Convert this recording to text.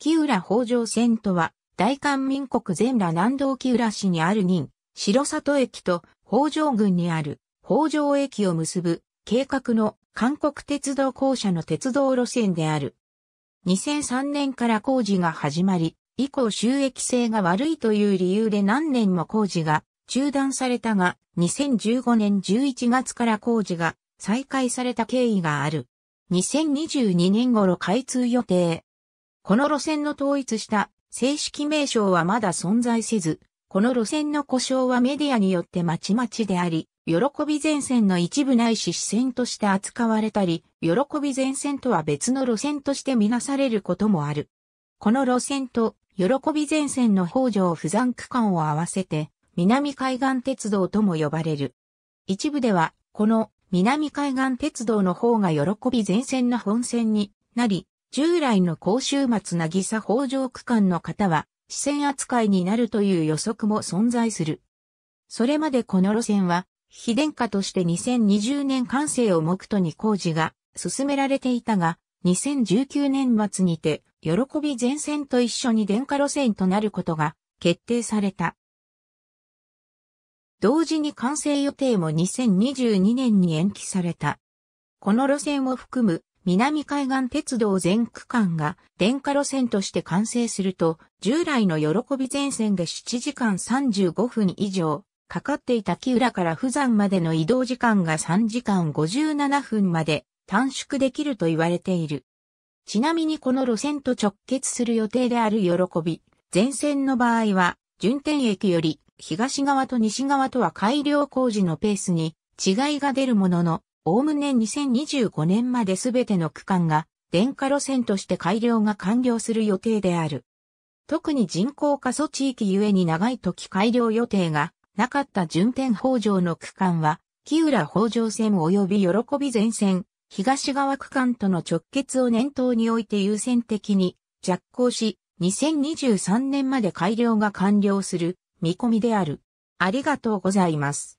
木浦北条線とは、大韓民国全羅南道木浦市にある任、白里駅と北条郡にある北条駅を結ぶ計画の韓国鉄道公社の鉄道路線である。2003年から工事が始まり、以降収益性が悪いという理由で何年も工事が中断されたが、2015年11月から工事が再開された経緯がある。2022年頃開通予定。この路線の統一した正式名称はまだ存在せず、この路線の故障はメディアによってまちまちであり、喜び前線の一部ないし視線として扱われたり、喜び前線とは別の路線としてみなされることもある。この路線と、喜び前線の北条不山区間を合わせて、南海岸鉄道とも呼ばれる。一部では、この南海岸鉄道の方が喜び前線の本線になり、従来の甲州松なぎさ北条区間の方は、支線扱いになるという予測も存在する。それまでこの路線は、非電化として2020年完成を目途に工事が進められていたが、2019年末にて、喜び前線と一緒に電化路線となることが決定された。同時に完成予定も2022年に延期された。この路線を含む南海岸鉄道全区間が電化路線として完成すると、従来の喜び前線で7時間35分以上かかっていた木浦から富山までの移動時間が3時間57分まで短縮できると言われている。ちなみにこの路線と直結する予定である喜び、前線の場合は、順天駅より東側と西側とは改良工事のペースに違いが出るものの、おおむね2025年まで全ての区間が電化路線として改良が完了する予定である。特に人口過疎地域ゆえに長い時改良予定がなかった順天北条の区間は、木浦北条線及び喜び前線、東側区間との直結を念頭において優先的に着工し、2023年まで改良が完了する見込みである。ありがとうございます。